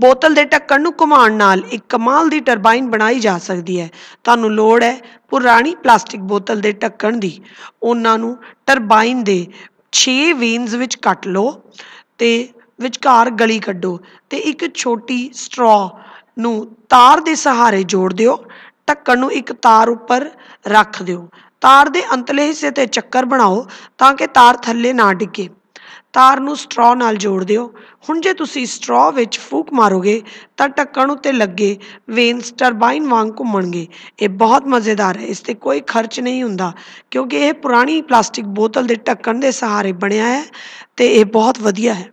ਬੋਤਲ ਦੇ ਢੱਕਣ ਨੂੰ ਘੁਮਾਉਣ ਨਾਲ ਇੱਕ ਕਮਾਲ ਦੀ ਟਰਬਾਈਨ ਬਣਾਈ ਜਾ ਸਕਦੀ ਹੈ ਤੁਹਾਨੂੰ ਲੋੜ ਹੈ ਪੁਰਾਣੀ ਪਲਾਸਟਿਕ ਬੋਤਲ ਦੇ ਢੱਕਣ ਦੀ ਉਹਨਾਂ ਨੂੰ ਟਰਬਾਈਨ ਦੇ 6 ਵੇਨਸ ਵਿੱਚ ਕੱਟ ਲਓ ਤੇ ਵਿਚਕਾਰ ਗਲੀ ਕੱਢੋ ਤੇ ਇੱਕ ਛੋਟੀ ਸਟਰਾ ਨੂੰ ਤਾਰ ਦੇ ਸਹਾਰੇ ਜੋੜ ਦਿਓ ਢੱਕਣ ਨੂੰ ਇੱਕ ਤਾਰ ਉੱਪਰ ਰੱਖ ਦਿਓ ਤਾਰ ਦੇ ਅੰਤਲੇ ਹਿੱਸੇ ਤੇ ਚੱਕਰ ਬਣਾਓ ਤਾਂ ਕਿ ਤਾਰ ਥੱਲੇ ਨਾ ਡਿੱਗੇ ਤਾਰ ਨੂੰ ਸਟਰੋਅ ਨਾਲ ਜੋੜ ਦਿਓ ਹੁਣ ਜੇ ਤੁਸੀਂ ਸਟਰੋਅ ਵਿੱਚ ਫੂਕ ਮਾਰੋਗੇ ਤਾਂ ਟੱਕਣ ਉੱਤੇ ਲੱਗੇ ਵੇਨਸ ਟਰਬਾਈਨ ਵਾਂਗ ਘੁੰਮਣਗੇ ਇਹ ਬਹੁਤ ਮਜ਼ੇਦਾਰ ਹੈ ਇਸ ਤੇ ਕੋਈ ਖਰਚ ਨਹੀਂ ਹੁੰਦਾ ਕਿਉਂਕਿ ਇਹ ਪੁਰਾਣੀ ਪਲਾਸਟਿਕ ਬੋਤਲ ਦੇ ਟੱਕਣ ਦੇ ਸਹਾਰੇ ਬਣਿਆ ਹੈ ਤੇ ਇਹ ਬਹੁਤ ਵਧੀਆ ਹੈ